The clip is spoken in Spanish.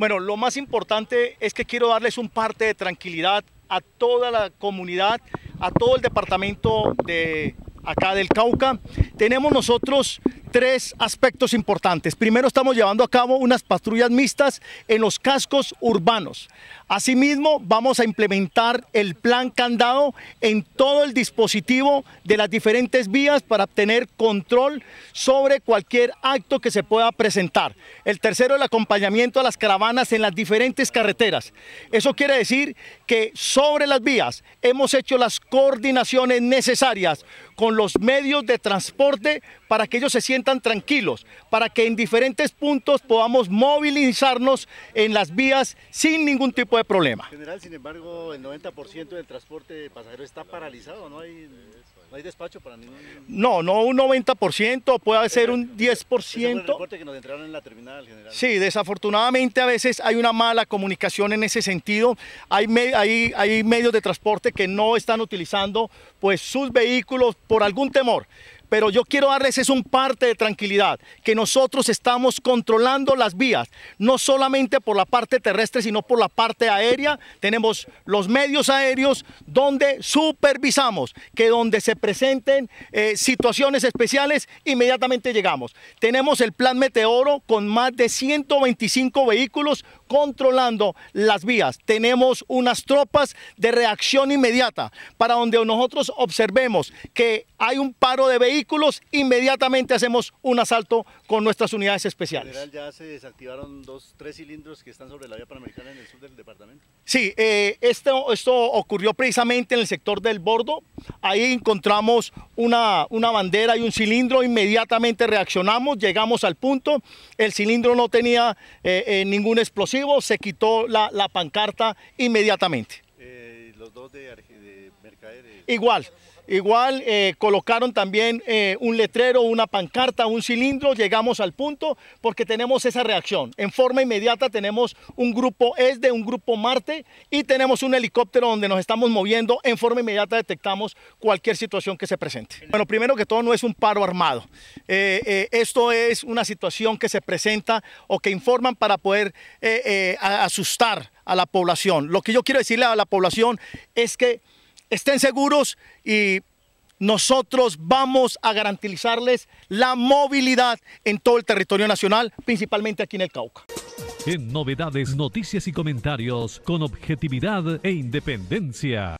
Bueno, lo más importante es que quiero darles un parte de tranquilidad a toda la comunidad, a todo el departamento de acá del Cauca. Tenemos nosotros tres aspectos importantes. Primero, estamos llevando a cabo unas patrullas mixtas en los cascos urbanos. Asimismo, vamos a implementar el plan candado en todo el dispositivo de las diferentes vías para obtener control sobre cualquier acto que se pueda presentar. El tercero, el acompañamiento a las caravanas en las diferentes carreteras. Eso quiere decir que sobre las vías hemos hecho las coordinaciones necesarias con los medios de transporte para que ellos se sientan tranquilos, para que en diferentes puntos podamos movilizarnos en las vías sin ningún tipo de problema. General, sin embargo, el 90% del transporte de pasajeros está paralizado, no hay, no hay despacho para ningún... No, no un 90%, puede ser un 10%. el que nos entraron en la terminal, general. Sí, desafortunadamente a veces hay una mala comunicación en ese sentido. Hay, hay, hay medios de transporte que no están utilizando pues sus vehículos por algún temor. Pero yo quiero darles es un parte de tranquilidad, que nosotros estamos controlando las vías, no solamente por la parte terrestre, sino por la parte aérea. Tenemos los medios aéreos donde supervisamos que donde se presenten eh, situaciones especiales, inmediatamente llegamos. Tenemos el plan Meteoro con más de 125 vehículos controlando las vías. Tenemos unas tropas de reacción inmediata para donde nosotros observemos que hay un paro de vehículos vehículos, inmediatamente hacemos un asalto con nuestras unidades especiales. General, ya se desactivaron dos, tres cilindros que están sobre la vía panamericana en el sur del departamento. Sí, eh, esto, ocurrió precisamente en el sector del bordo. Ahí encontramos una, una bandera y un cilindro, inmediatamente reaccionamos, llegamos al punto. El cilindro no tenía eh, eh, ningún explosivo, se quitó la, pancarta inmediatamente. los dos de Igual, igual eh, colocaron también eh, un letrero, una pancarta, un cilindro, llegamos al punto porque tenemos esa reacción. En forma inmediata tenemos un grupo e de un grupo Marte y tenemos un helicóptero donde nos estamos moviendo. En forma inmediata detectamos cualquier situación que se presente. Bueno, primero que todo no es un paro armado. Eh, esto es una situación que se presenta o que informan para poder asustar a la población. Lo que yo quiero decirle a la población es que estén seguros y nosotros vamos a garantizarles la movilidad en todo el territorio nacional, principalmente aquí en el Cauca. En novedades, noticias y comentarios con objetividad e independencia.